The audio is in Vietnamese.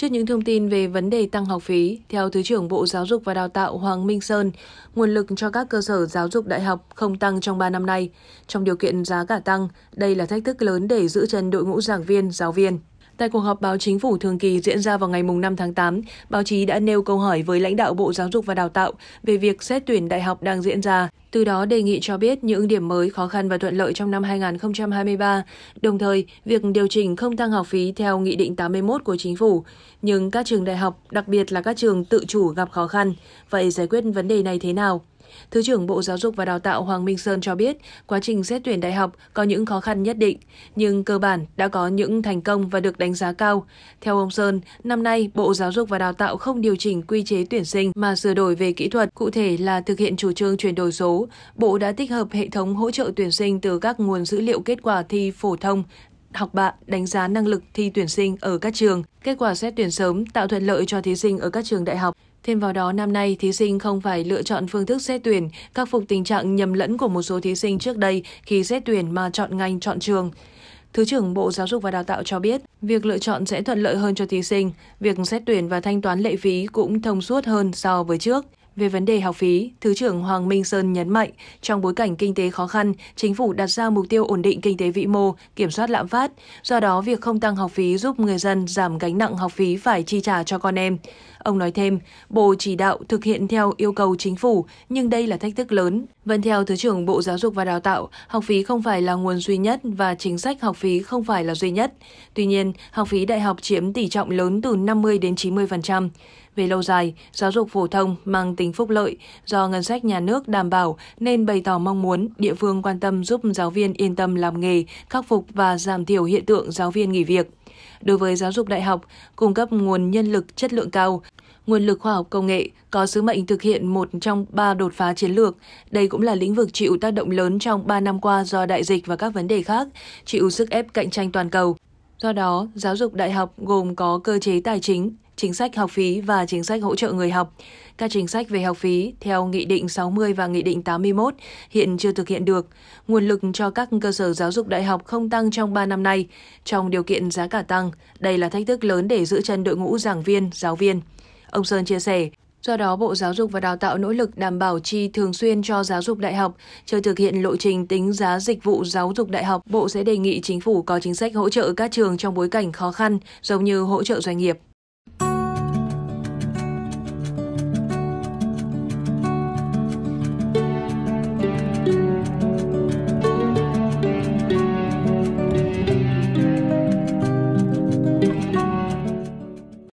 Trước những thông tin về vấn đề tăng học phí, theo Thứ trưởng Bộ Giáo dục và Đào tạo Hoàng Minh Sơn, nguồn lực cho các cơ sở giáo dục đại học không tăng trong 3 năm nay. Trong điều kiện giá cả tăng, đây là thách thức lớn để giữ chân đội ngũ giảng viên, giáo viên. Tại cuộc họp báo chính phủ thường kỳ diễn ra vào ngày 5 tháng 8, báo chí đã nêu câu hỏi với lãnh đạo Bộ Giáo dục và Đào tạo về việc xét tuyển đại học đang diễn ra, từ đó đề nghị cho biết những điểm mới khó khăn và thuận lợi trong năm 2023, đồng thời việc điều chỉnh không tăng học phí theo Nghị định 81 của Chính phủ. Nhưng các trường đại học, đặc biệt là các trường tự chủ gặp khó khăn. Vậy giải quyết vấn đề này thế nào? Thứ trưởng Bộ Giáo dục và Đào tạo Hoàng Minh Sơn cho biết, quá trình xét tuyển đại học có những khó khăn nhất định, nhưng cơ bản đã có những thành công và được đánh giá cao. Theo ông Sơn, năm nay Bộ Giáo dục và Đào tạo không điều chỉnh quy chế tuyển sinh mà sửa đổi về kỹ thuật, cụ thể là thực hiện chủ trương chuyển đổi số. Bộ đã tích hợp hệ thống hỗ trợ tuyển sinh từ các nguồn dữ liệu kết quả thi phổ thông, học bạ đánh giá năng lực thi tuyển sinh ở các trường, kết quả xét tuyển sớm tạo thuận lợi cho thí sinh ở các trường đại học. Thêm vào đó, năm nay thí sinh không phải lựa chọn phương thức xét tuyển, khắc phục tình trạng nhầm lẫn của một số thí sinh trước đây khi xét tuyển mà chọn ngành chọn trường. Thứ trưởng Bộ Giáo dục và Đào tạo cho biết, việc lựa chọn sẽ thuận lợi hơn cho thí sinh, việc xét tuyển và thanh toán lệ phí cũng thông suốt hơn so với trước. Về vấn đề học phí, Thứ trưởng Hoàng Minh Sơn nhấn mạnh, trong bối cảnh kinh tế khó khăn, chính phủ đặt ra mục tiêu ổn định kinh tế vĩ mô, kiểm soát lạm phát. Do đó, việc không tăng học phí giúp người dân giảm gánh nặng học phí phải chi trả cho con em. Ông nói thêm, Bộ chỉ đạo thực hiện theo yêu cầu chính phủ, nhưng đây là thách thức lớn. Vẫn vâng, theo Thứ trưởng Bộ Giáo dục và Đào tạo, học phí không phải là nguồn duy nhất và chính sách học phí không phải là duy nhất. Tuy nhiên, học phí đại học chiếm tỷ trọng lớn từ 50 đến 90%. Về lâu dài, giáo dục phổ thông mang tính phúc lợi do ngân sách nhà nước đảm bảo nên bày tỏ mong muốn địa phương quan tâm giúp giáo viên yên tâm làm nghề, khắc phục và giảm thiểu hiện tượng giáo viên nghỉ việc. Đối với giáo dục đại học, cung cấp nguồn nhân lực chất lượng cao, nguồn lực khoa học công nghệ có sứ mệnh thực hiện một trong ba đột phá chiến lược. Đây cũng là lĩnh vực chịu tác động lớn trong ba năm qua do đại dịch và các vấn đề khác, chịu sức ép cạnh tranh toàn cầu. Do đó, giáo dục đại học gồm có cơ chế tài chính, chính sách học phí và chính sách hỗ trợ người học. Các chính sách về học phí theo Nghị định 60 và Nghị định 81 hiện chưa thực hiện được. Nguồn lực cho các cơ sở giáo dục đại học không tăng trong 3 năm nay. Trong điều kiện giá cả tăng, đây là thách thức lớn để giữ chân đội ngũ giảng viên, giáo viên. Ông Sơn chia sẻ, Do đó, Bộ Giáo dục và Đào tạo nỗ lực đảm bảo chi thường xuyên cho giáo dục đại học, chưa thực hiện lộ trình tính giá dịch vụ giáo dục đại học. Bộ sẽ đề nghị chính phủ có chính sách hỗ trợ các trường trong bối cảnh khó khăn, giống như hỗ trợ doanh nghiệp.